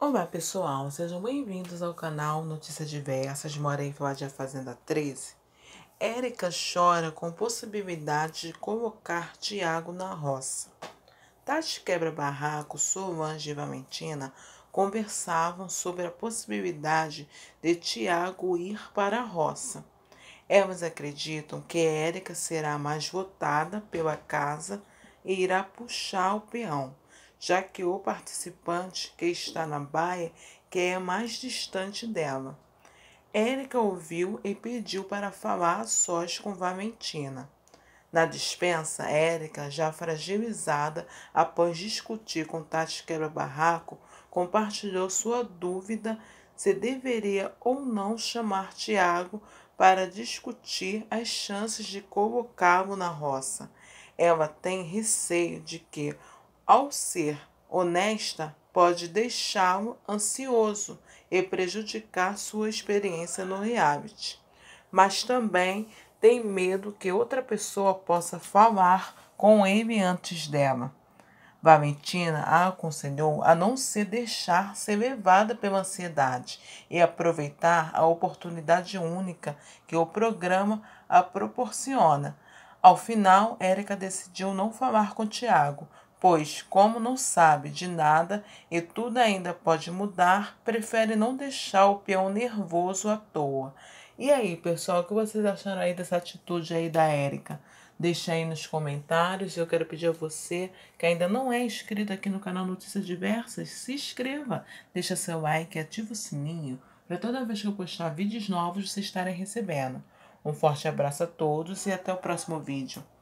Olá pessoal, sejam bem-vindos ao canal Notícias Diversas. Mora em de Fazenda 13. Érica chora com possibilidade de colocar Tiago na roça. Tati Quebra-Barraco, Solange e Valentina conversavam sobre a possibilidade de Tiago ir para a roça. Elas acreditam que Érica será mais votada pela casa e irá puxar o peão já que o participante que está na baia quer é mais distante dela. Érica ouviu e pediu para falar a sós com Valentina. Na dispensa, Érica, já fragilizada após discutir com Tati Quebra-Barraco, compartilhou sua dúvida se deveria ou não chamar Tiago para discutir as chances de colocá-lo na roça. Ela tem receio de que ao ser honesta, pode deixá-lo ansioso e prejudicar sua experiência no reality. Mas também tem medo que outra pessoa possa falar com ele antes dela. Valentina a aconselhou a não se deixar ser levada pela ansiedade e aproveitar a oportunidade única que o programa a proporciona. Ao final, Érica decidiu não falar com Tiago, pois, como não sabe de nada e tudo ainda pode mudar, prefere não deixar o peão nervoso à toa. E aí, pessoal, o que vocês acharam aí dessa atitude aí da Érica? Deixa aí nos comentários. Eu quero pedir a você que ainda não é inscrito aqui no canal Notícias Diversas, se inscreva, deixa seu like e ativa o sininho para toda vez que eu postar vídeos novos vocês estarem recebendo. Um forte abraço a todos e até o próximo vídeo.